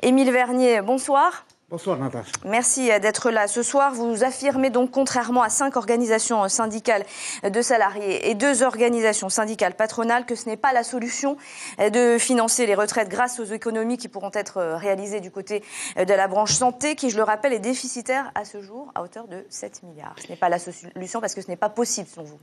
Émile Vernier, bonsoir. Bonsoir Merci euh, d'être là ce soir. Vous affirmez donc, contrairement à cinq organisations euh, syndicales euh, de salariés et deux organisations syndicales patronales, que ce n'est pas la solution de financer les retraites grâce aux économies qui pourront être réalisées du côté de la branche santé, qui, je le rappelle, est déficitaire à ce jour à hauteur de 7 milliards. Ce n'est pas la solution parce que ce n'est pas possible, selon vous.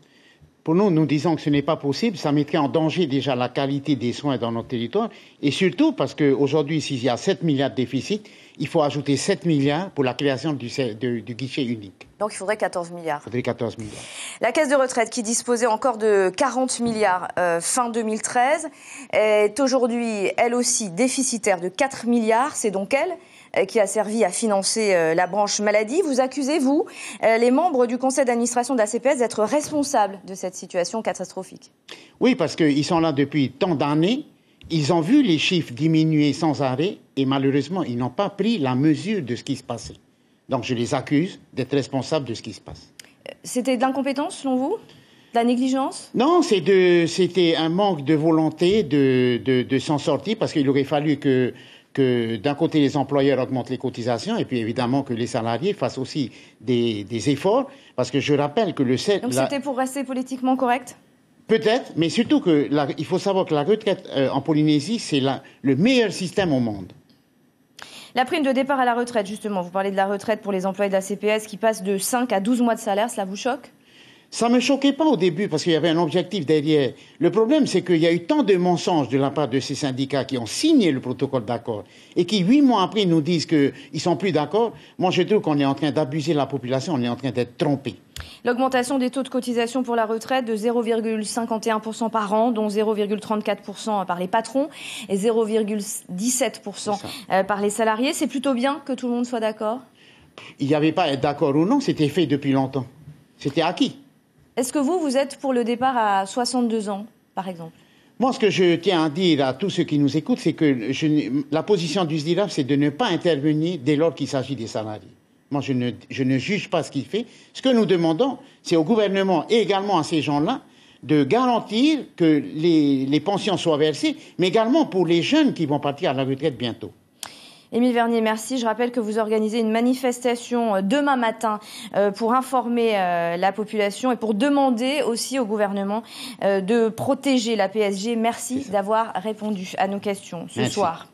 Pour nous, nous disons que ce n'est pas possible, ça mettrait en danger déjà la qualité des soins dans notre territoire, et surtout parce qu'aujourd'hui, s'il y a 7 milliards de déficit, il faut ajouter 7 milliards pour la création du, guichet unique. Donc il faudrait 14 milliards. Il faudrait 14 milliards. La caisse de retraite, qui disposait encore de 40 milliards euh, fin 2013, est aujourd'hui, elle aussi, déficitaire de 4 milliards. C'est donc elle euh, qui a servi à financer euh, la branche maladie. Vous accusez, vous, euh, les membres du conseil d'administration de la CPS d'être responsables de cette situation catastrophique Oui, parce qu'ils sont là depuis tant d'années. Ils ont vu les chiffres diminuer sans arrêt et malheureusement, ils n'ont pas pris la mesure de ce qui se passait. Donc je les accuse d'être responsables de ce qui se passe. C'était de l'incompétence, selon vous de la négligence Non, c'était un manque de volonté de, de s'en sortir parce qu'il aurait fallu que d'un côté les employeurs augmentent les cotisations et puis évidemment que les salariés fassent aussi des, efforts parce que je rappelle que le 7 Donc c'était pour rester politiquement correct Peut-être, mais surtout que il faut savoir que la retraite euh, en Polynésie c'est le meilleur système au monde. La prime de départ à la retraite, justement, vous parlez de la retraite pour les employés de la CPS qui passe de 5 à 12 mois de salaire, cela vous choque ça ne me choquait pas au début parce qu'il y avait un objectif derrière. Le problème, c'est qu'il y a eu tant de mensonges de la part de ces syndicats qui ont signé le protocole d'accord et qui, huit mois après, nous disent qu'ils ne sont plus d'accord. Moi, je trouve qu'on est en train d'abuser la population, on est en train d'être trompé. L'augmentation des taux de cotisation pour la retraite de 0,51% par an, dont 0,34% par les patrons et 0,17% euh, par les salariés, c'est plutôt bien que tout le monde soit d'accord Il n'y avait pas à être d'accord ou non, c'était fait depuis longtemps. C'était acquis. Est-ce que vous, vous êtes pour le départ à 62 ans, par exemple moi, ce que je tiens à dire à tous ceux qui nous écoutent, c'est que la position du SDIRAF, c'est de ne pas intervenir dès lors qu'il s'agit des salariés. Moi, je ne, juge pas ce qu'il fait. Ce que nous demandons, c'est au gouvernement et également à ces gens-là de garantir que les pensions soient versées, mais également pour les jeunes qui vont partir à la retraite bientôt. Émile Vernier, merci. Je rappelle que vous organisez une manifestation euh, demain matin euh, pour informer euh, la population et pour demander aussi au gouvernement de protéger la PSG. Merci d'avoir répondu à nos questions ce soir.